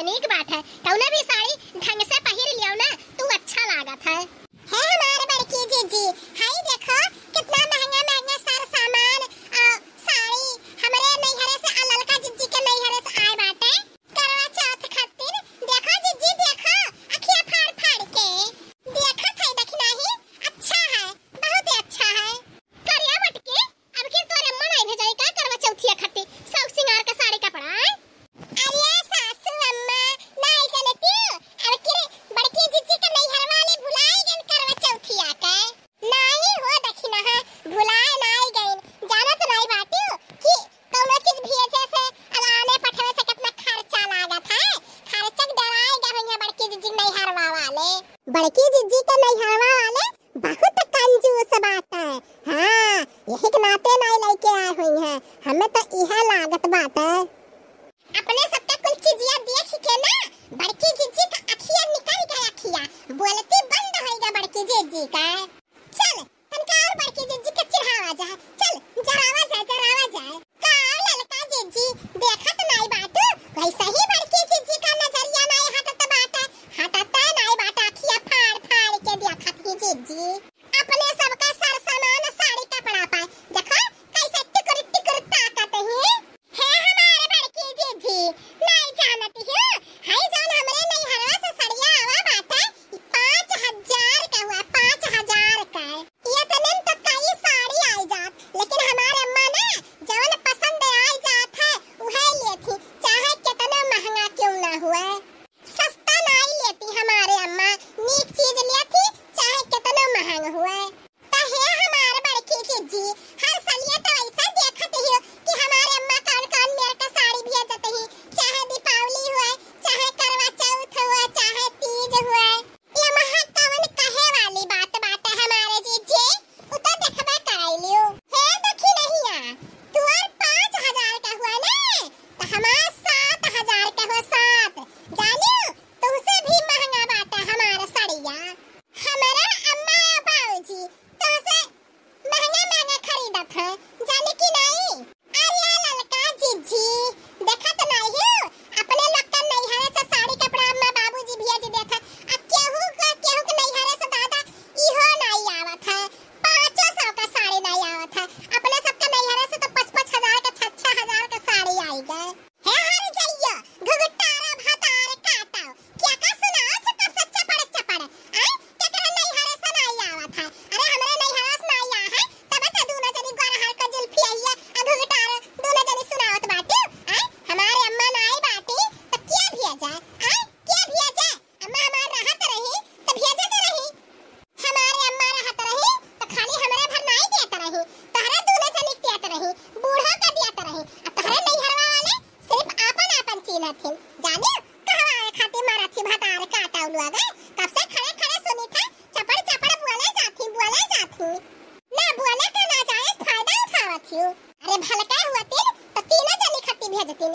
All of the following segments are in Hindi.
अनेक बात है कौन भी છું ના બોલે તો ના જાય ફાયદા ઉઠાવત છું અરે ભલકા હુઆ તીન તો તીન જની ખતી भेजतीन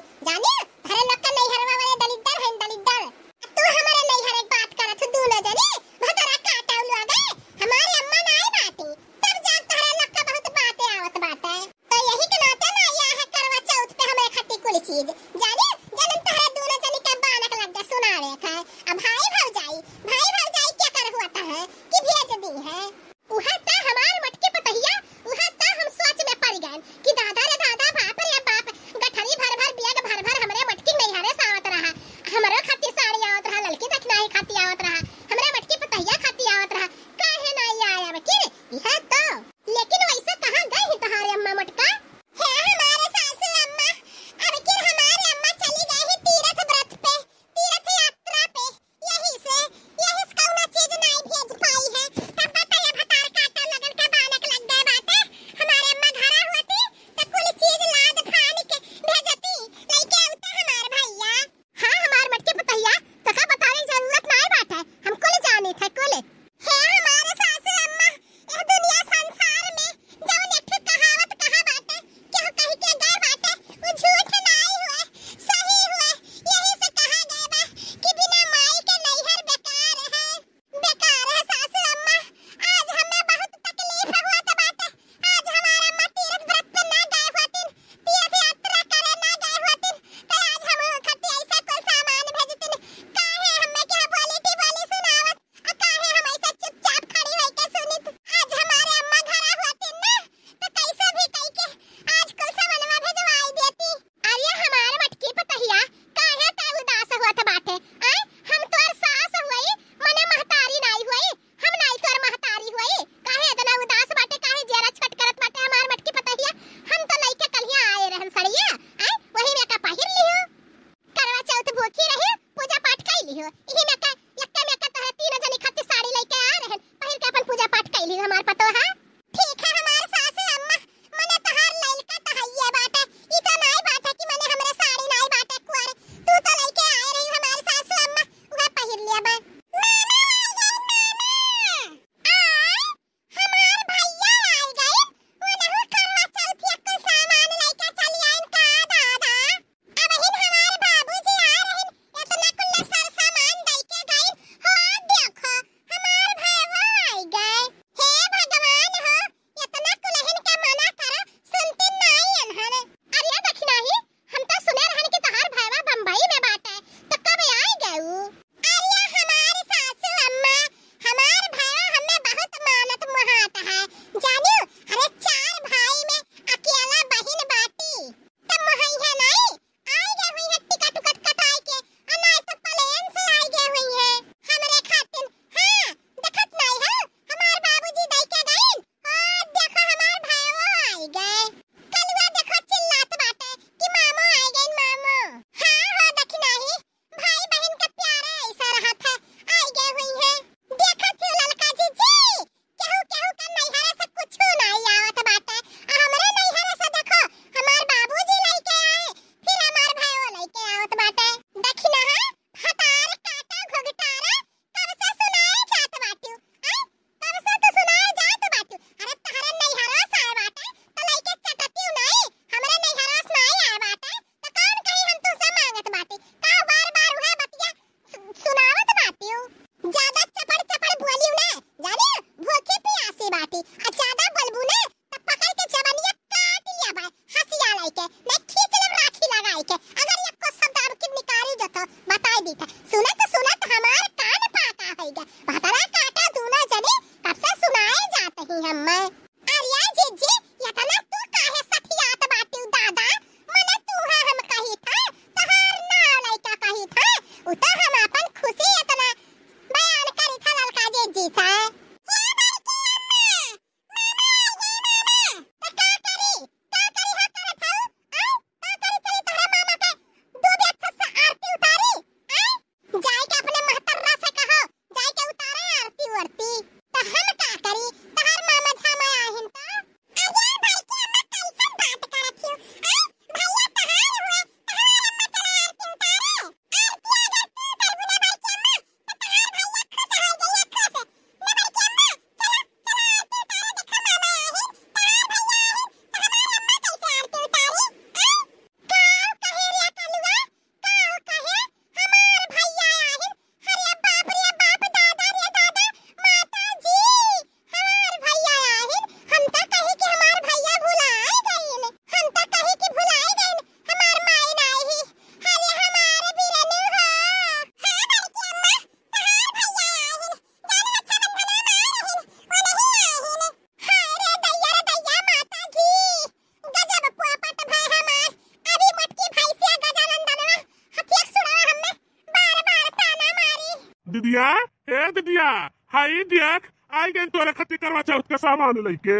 दिया हे दिया हाई दिया आई गए तोरे खती करवा चाहे के सामान लेके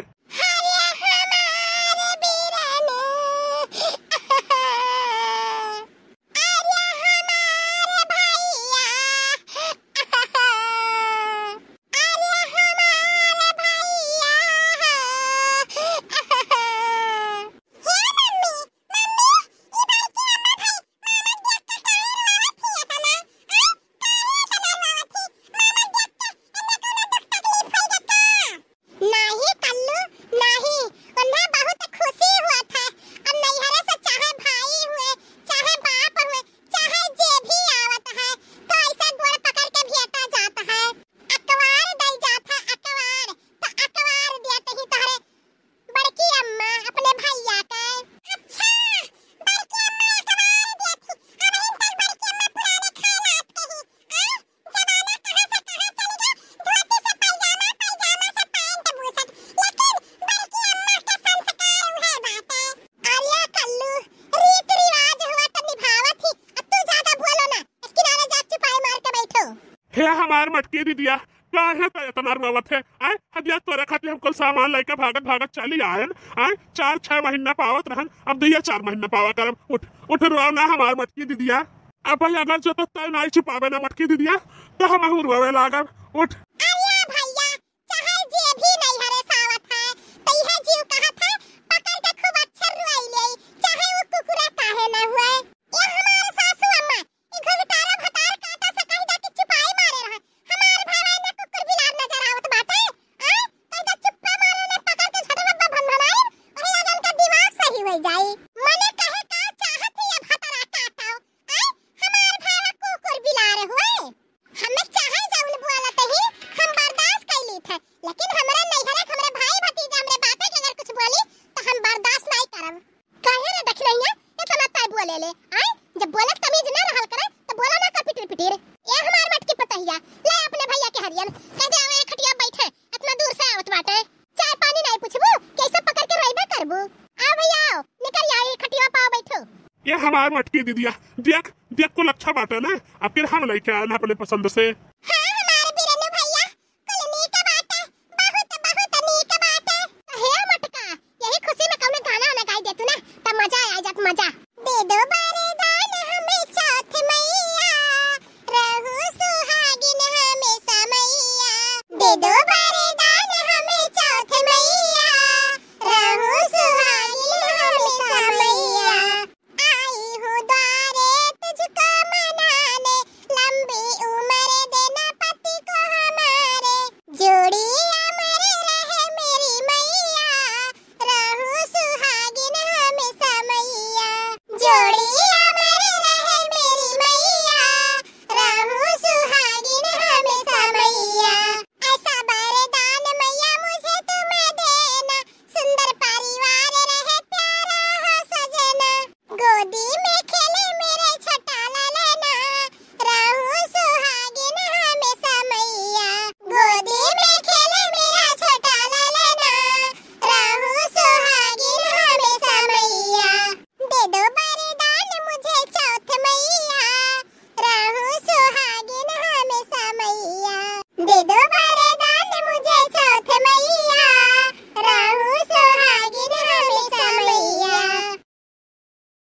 मार मटके दी दिया तो खातिर सामान भागत भागत आय चार छह महीना पावत चार महीना मटकी दी दिया अब अगर जो तो तय नहीं छुपावे ना मटकी दी दिया तो हम रुआवे लागब उठ हमार मटकी दिया देख देख को लक्षा अच्छा बाटल है अब फिर हम लेके ना अपने पसंद से